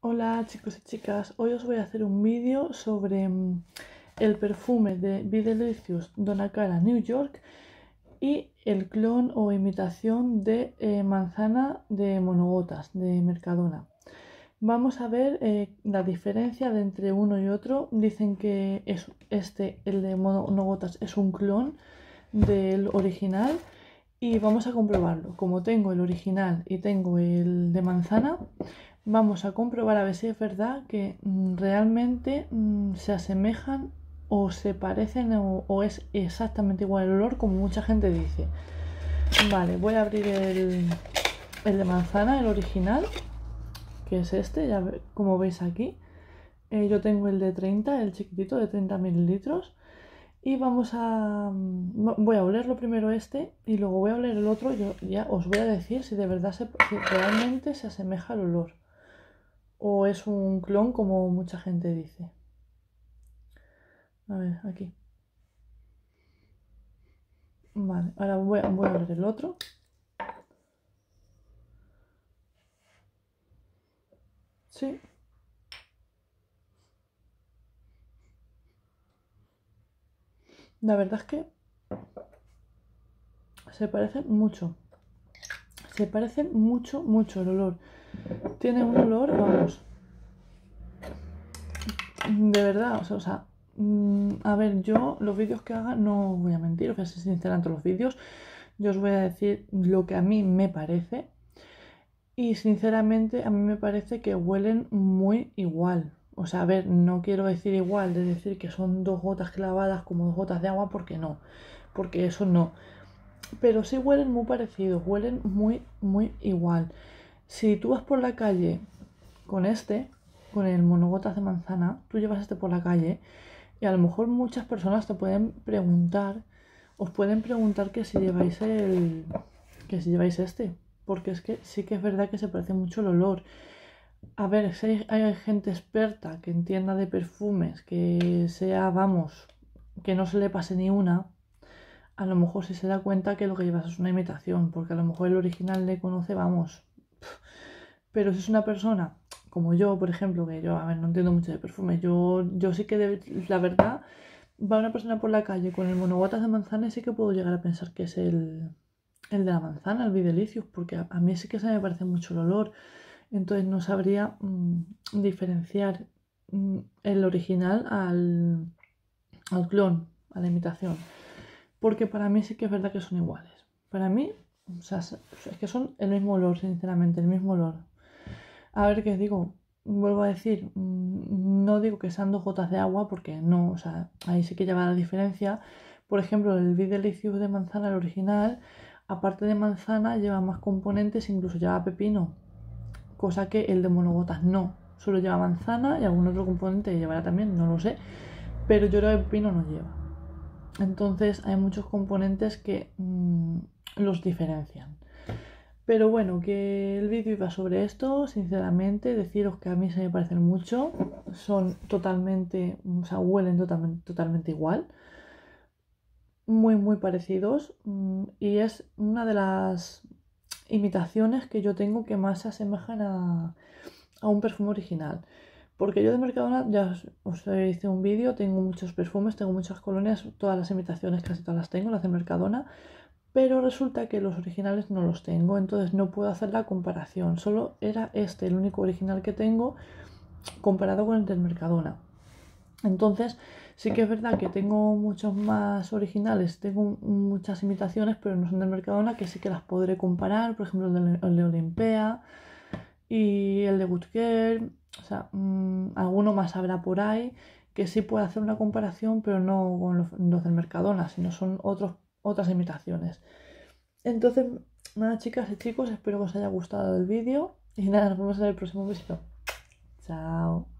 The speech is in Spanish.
Hola chicos y chicas, hoy os voy a hacer un vídeo sobre mm, el perfume de Be Delicious Dona Cara New York y el clon o imitación de eh, manzana de monogotas de Mercadona. Vamos a ver eh, la diferencia de entre uno y otro. Dicen que es este, el de monogotas, es un clon del original y vamos a comprobarlo. Como tengo el original y tengo el de manzana, vamos a comprobar a ver si es verdad que mm, realmente mm, se asemejan o se parecen o, es exactamente igual el olor como mucha gente dice. Vale, voy a abrir el, de manzana, el original, que es este, ya como veis aquí. Eh, yo tengo el de 30, el chiquitito de 30 mililitros. Y vamos a... Mm, voy a olerlo primero este y luego voy a oler el otro. Yo ya os voy a decir si de verdad se, realmente se asemeja el olor o es un clon como mucha gente dice. A ver, aquí. Vale, ahora voy, a ver el otro. Sí. La verdad es que se parecen mucho. Se parecen mucho, mucho el olor. Tiene un olor, vamos. De verdad, o sea, sea mm, a ver, yo los vídeos que haga, no voy a mentir, o voy a ser todos los vídeos. Yo os voy a decir lo que a mí me parece. Y sinceramente, a mí me parece que huelen muy igual. O sea, a ver, no quiero decir igual, de decir que son dos gotas clavadas como dos gotas de agua, porque no. Porque eso no. Pero sí huelen muy parecidos, huelen muy, muy igual. Si tú vas por la calle con este, con el monogotas de manzana, tú llevas este por la calle y a lo mejor muchas personas te pueden preguntar, os pueden preguntar que si lleváis el, que si lleváis este, porque es que sí que es verdad que se parece mucho el olor. A ver, si hay, gente experta que entienda de perfumes, que sea, vamos, que no se le pase ni una, a lo mejor si se da cuenta que lo que llevas es una imitación, porque a lo mejor el original le conoce, vamos, pero si es una persona como yo, por ejemplo, que yo, a ver, no entiendo mucho de perfume, yo, yo sí que, la verdad, va una persona por la calle con el monoguatas de manzana y sí que puedo llegar a pensar que es el, el de la manzana, el videlicius, porque a, mí sí que se me parece mucho el olor. Entonces no sabría mm, diferenciar mm, el original al, al clon, a la imitación. Porque para mí sí que es verdad que son iguales. Para mí o sea, es que son el mismo olor, sinceramente, el mismo olor. A ver qué os digo. Vuelvo a decir, mm, no digo que sean dos gotas de agua porque no, o sea, ahí sí que lleva la diferencia. Por ejemplo, el Big Delicious de manzana, el original, aparte de manzana, lleva más componentes, incluso lleva pepino. Cosa que el de monogotas no. Solo lleva manzana y algún otro componente llevará también, no lo sé. Pero yo creo que pepino no lleva. Entonces hay muchos componentes que mm, los diferencian. Pero bueno, que el vídeo iba sobre esto, sinceramente, deciros que a mí se me parecen mucho, son totalmente, o sea, huelen totalmente, igual, muy, muy parecidos, mm, y es una de las imitaciones que yo tengo que más se asemejan a, a un perfume original. Porque yo de Mercadona, ya os hice un vídeo, tengo muchos perfumes, tengo muchas colonias, todas las imitaciones, casi todas las tengo, las de Mercadona, pero resulta que los originales no los tengo, entonces no puedo hacer la comparación. Solo era este, el único original que tengo comparado con el del Mercadona. Entonces, sí que es verdad que tengo muchos más originales, tengo muchas imitaciones, pero no son del Mercadona, que sí que las podré comparar, por ejemplo, el de, Olimpea y el de Good o sea, mm, alguno más habrá por ahí que sí pueda hacer una comparación, pero no con los, los del Mercadona, sino son otros otras imitaciones. Entonces, nada chicas y chicos, espero que os haya gustado el vídeo. Y nada, nos vemos en el próximo vídeo. Chao.